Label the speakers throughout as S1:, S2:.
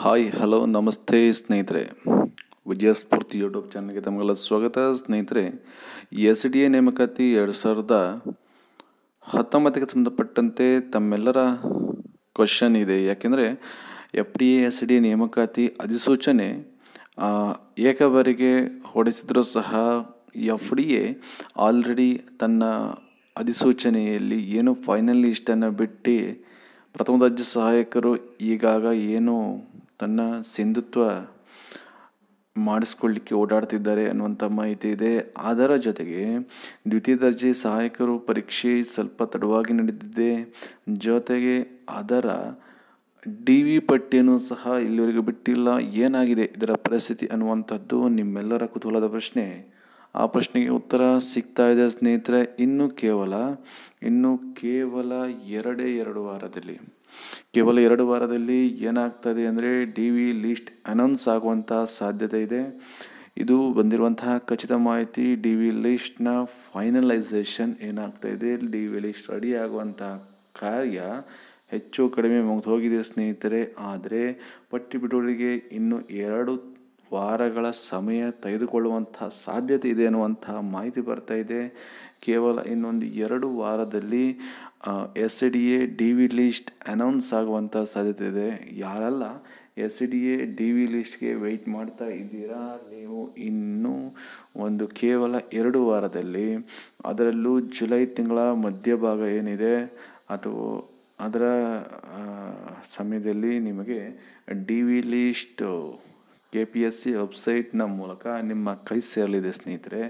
S1: hi hello ನಮಸ್ತೆ ಸ್ನೇಹಿತರೆ ವಿಜಯ ಸ್ಫೂರ್ತಿ YouTube ಚಾನಲ್ಗೆ ತಮಗೆಲ್ಲ ಸ್ವಾಗತ ಸ್ನೇಹಿತರೆ ಎಸ್ ಡಿ ಎ ನೇಮಕಾತಿ ಎರಡು ಸಾವಿರದ ಹತ್ತೊಂಬತ್ತಕ್ಕೆ ಸಂಬಂಧಪಟ್ಟಂತೆ ತಮ್ಮೆಲ್ಲರ ಕ್ವಶನ್ ಇದೆ ಯಾಕೆಂದರೆ F D A S D A ನೇಮಕಾತಿ ಅಧಿಸೂಚನೆ ಏಕಬಾರಿಗೆ ಹೊಡೆಸಿದರೂ ಸಹ ಎಫ್ ಡಿ ಎ ಆಲ್ರೆಡಿ ತನ್ನ ಅಧಿಸೂಚನೆಯಲ್ಲಿ ಏನು ಫೈನಲ್ ಇಷ್ಟನ್ನು ಬಿಟ್ಟು ಪ್ರಥಮ ದರ್ಜೆ ಸಹಾಯಕರು ಈಗಾಗ ಏನು ತನ್ನ ಸಿಂಧುತ್ವ ಮಾಡಿಸ್ಕೊಳ್ಳಿಕ್ಕೆ ಓಡಾಡ್ತಿದ್ದಾರೆ ಅನ್ನುವಂಥ ಮಾಹಿತಿ ಇದೆ ಅದರ ಜೊತೆಗೆ ದ್ವಿತೀಯ ದರ್ಜೆ ಸಹಾಯಕರು ಪರೀಕ್ಷೆ ಸ್ವಲ್ಪ ತಡವಾಗಿ ನಡೆದಿದೆ ಜೊತೆಗೆ ಅದರ ಡಿ ವಿ ಪಟ್ಟಿಯನ್ನು ಸಹ ಇಲ್ಲಿವರೆಗೂ ಬಿಟ್ಟಿಲ್ಲ ಏನಾಗಿದೆ ಇದರ ಪರಿಸ್ಥಿತಿ ಅನ್ನುವಂಥದ್ದು ನಿಮ್ಮೆಲ್ಲರ ಕುತೂಹಲದ ಪ್ರಶ್ನೆ ಆ ಪ್ರಶ್ನೆಗೆ ಉತ್ತರ ಸಿಗ್ತಾ ಇದೆ ಸ್ನೇಹಿತರೆ ಇನ್ನೂ ಕೇವಲ ಇನ್ನೂ ಕೇವಲ ಎರಡೇ ಎರಡು ವಾರದಲ್ಲಿ ಕೇವಲ ಎರಡು ವಾರದಲ್ಲಿ ಏನಾಗ್ತದೆ ಅಂದರೆ ಡಿ ವಿ ಲಿಸ್ಟ್ ಅನೌನ್ಸ್ ಆಗುವಂಥ ಸಾಧ್ಯತೆ ಇದೆ ಇದು ಬಂದಿರುವಂತಹ ಖಚಿತ ಮಾಹಿತಿ ಡಿ ವಿ ಲಿಸ್ಟ್ನ ಫೈನಲೈಸೇಷನ್ ಏನಾಗ್ತಾ ಇದೆ ಡಿ ವಿ ಲಿಸ್ಟ್ ರೆಡಿ ಆಗುವಂತಹ ಕಾರ್ಯ ಹೆಚ್ಚು ಕಡಿಮೆ ಮುಗಿದು ಹೋಗಿದೆ ಸ್ನೇಹಿತರೆ ಆದರೆ ಪಟ್ಟಿ ಬಿಡುಗಡೆಗೆ ಇನ್ನು ಎರಡು ವಾರಗಳ ಸಮಯ ತೆಗೆದುಕೊಳ್ಳುವಂಥ ಸಾಧ್ಯತೆ ಇದೆ ಅನ್ನುವಂಥ ಮಾಹಿತಿ ಬರ್ತಾ ಇದೆ ಕೇವಲ ಇನ್ನೊಂದು ಎರಡು ವಾರದಲ್ಲಿ S D A D V list announce ಆಗುವಂಥ ಸಾಧ್ಯತೆ ಇದೆ ಯಾರೆಲ್ಲ S D A D V ಲಿಸ್ಟ್ಗೆ ವೆಯ್ಟ್ ಮಾಡ್ತಾ ಇದ್ದೀರಾ ನೀವು ಇನ್ನೂ ಒಂದು ಕೇವಲ ಎರಡು ವಾರದಲ್ಲಿ ಅದರಲ್ಲೂ ಜುಲೈ ತಿಂಗಳ ಮಧ್ಯಭಾಗ ಏನಿದೆ ಅಥವಾ ಅದರ ಸಮಯದಲ್ಲಿ ನಿಮಗೆ D V list K P S C ವೆಬ್ಸೈಟ್ನ ಮೂಲಕ ನಿಮ್ಮ ಕೈ ಸೇರಲಿದೆ ಸ್ನೇಹಿತರೆ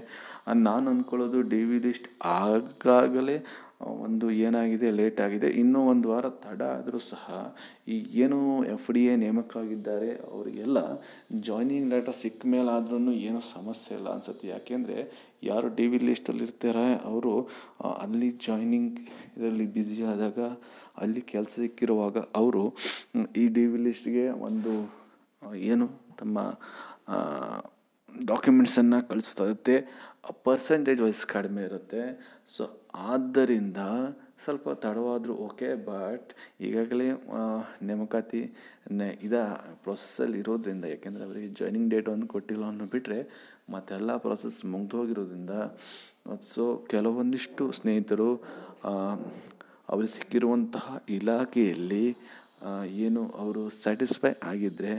S1: ನಾನು ಅಂದ್ಕೊಳ್ಳೋದು ಡಿ ವಿ ಲಿಸ್ಟ್ ಆಗಾಗಲೇ ಒಂದು ಏನಾಗಿದೆ ಲೇಟ್ ಆಗಿದೆ ಇನ್ನೂ ಒಂದು ವಾರ ತಡ ಆದರೂ ಸಹ ಈ ಏನು ಎಫ್ ಡಿ ಎ ನೇಮಕ ಆಗಿದ್ದಾರೆ ಅವರಿಗೆಲ್ಲ ಜಾಯ್ನಿಂಗ್ ಲೆಟರ್ ಸಿಕ್ಕ ಮೇಲಾದ್ರೂ ಏನೂ ಸಮಸ್ಯೆ ಇಲ್ಲ ಅನ್ಸುತ್ತೆ ಯಾಕೆಂದರೆ ಯಾರು ಡಿ ವಿ ಲಿಸ್ಟಲ್ಲಿ ಇರ್ತಾರೆ ಅವರು ಅಲ್ಲಿ ಜಾಯ್ನಿಂಗ್ ಇದರಲ್ಲಿ ಬ್ಯುಸಿ ಆದಾಗ ಅಲ್ಲಿ ಕೆಲಸ ಸಿಕ್ಕಿರುವಾಗ ಅವರು ಈ ಡಿ ವಿ ಲಿಸ್ಟ್ಗೆ ಒಂದು ಏನು ತಮ್ಮ ಡಾಕ್ಯುಮೆಂಟ್ಸನ್ನು ಇರುತ್ತೆ ಪರ್ಸೆಂಟೇಜ್ ವೈಸ್ ಕಡಿಮೆ ಇರುತ್ತೆ ಸೊ ಆದ್ದರಿಂದ ಸ್ವಲ್ಪ ತಡವಾದರೂ ಓಕೆ ಬಟ್ ಈಗಾಗಲೇ ನೇಮಕಾತಿ ಇದ ಪ್ರೊಸೆಸ್ಸಲ್ಲಿ ಇರೋದ್ರಿಂದ ಯಾಕೆಂದರೆ ಅವರಿಗೆ ಜಾಯ್ನಿಂಗ್ ಡೇಟ್ ಒಂದು ಕೊಟ್ಟಿಲ್ಲ ಅನ್ನೋ ಬಿಟ್ಟರೆ ಮತ್ತೆಲ್ಲ ಪ್ರೊಸೆಸ್ ಹೋಗಿರೋದ್ರಿಂದ ಸೊ ಕೆಲವೊಂದಿಷ್ಟು ಸ್ನೇಹಿತರು ಅವರು ಸಿಕ್ಕಿರುವಂತಹ ಇಲಾಖೆಯಲ್ಲಿ ಏನು ಅವರು ಸ್ಯಾಟಿಸ್ಫೈ ಆಗಿದ್ದರೆ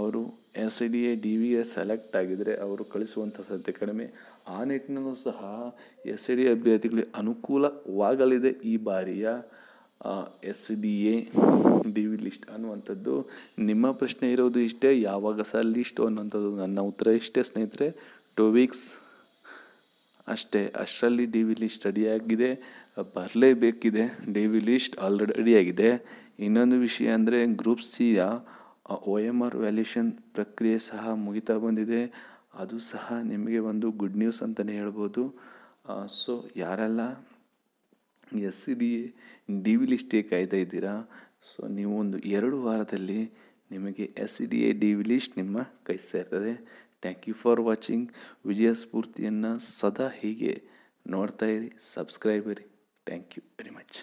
S1: ಅವರು S C D A D V A select ಆಗಿದ್ದರೆ ಅವರು ಕಳಿಸುವಂಥ ಸಾಧ್ಯತೆ ಕಡಿಮೆ ಆ ನಿಟ್ಟಿನಲ್ಲೂ ಸಹ ಎಸ್ ಸಿ ಡಿ ಅಭ್ಯರ್ಥಿಗಳಿಗೆ ಅನುಕೂಲವಾಗಲಿದೆ ಈ ಬಾರಿಯ S D A D V list ಅನ್ನುವಂಥದ್ದು ನಿಮ್ಮ ಪ್ರಶ್ನೆ ಇರೋದು ಇಷ್ಟೇ ಯಾವಾಗ ಸಹ ಲಿಸ್ಟು ಅನ್ನುವಂಥದ್ದು ನನ್ನ ಉತ್ತರ ಇಷ್ಟೇ ಸ್ನೇಹಿತರೆ ಟೂ ವೀಕ್ಸ್ ಅಷ್ಟೇ ಅಷ್ಟರಲ್ಲಿ ಡಿ ವಿ ಲಿಸ್ಟ್ ರೆಡಿಯಾಗಿದೆ ಬರಲೇಬೇಕಿದೆ ಡಿ ವಿ ಲಿಸ್ಟ್ ಆಲ್ರೆಡಿ ರೆಡಿಯಾಗಿದೆ ಇನ್ನೊಂದು ವಿಷಯ ಅಂದರೆ ಗ್ರೂಪ್ ಸಿ ಯ ಒ ಎಮ್ ಆರ್ ವ್ಯಾಲ್ಯೂಷನ್ ಪ್ರಕ್ರಿಯೆ ಸಹ ಮುಗಿತಾ ಬಂದಿದೆ ಅದು ಸಹ ನಿಮಗೆ ಒಂದು ಗುಡ್ ನ್ಯೂಸ್ ಅಂತಲೇ ಹೇಳ್ಬೋದು ಸೊ ಯಾರೆಲ್ಲ S C D D V ಲಿಸ್ಟೇ ಕಾಯ್ತಾ ಇದ್ದೀರಾ ಸೊ ನೀವು ಒಂದು ಎರಡು ವಾರದಲ್ಲಿ ನಿಮಗೆ S C D A D V list ನಿಮ್ಮ ಕೈ ಸೇರ್ತದೆ thank you for watching Vijaya ಸ್ಫೂರ್ತಿಯನ್ನು ಸದಾ ಹೀಗೆ ನೋಡ್ತಾ ಇರಿ ಸಬ್ಸ್ಕ್ರೈಬ್ ಇರಿ ಥ್ಯಾಂಕ್ ಯು ವೆರಿ ಮಚ್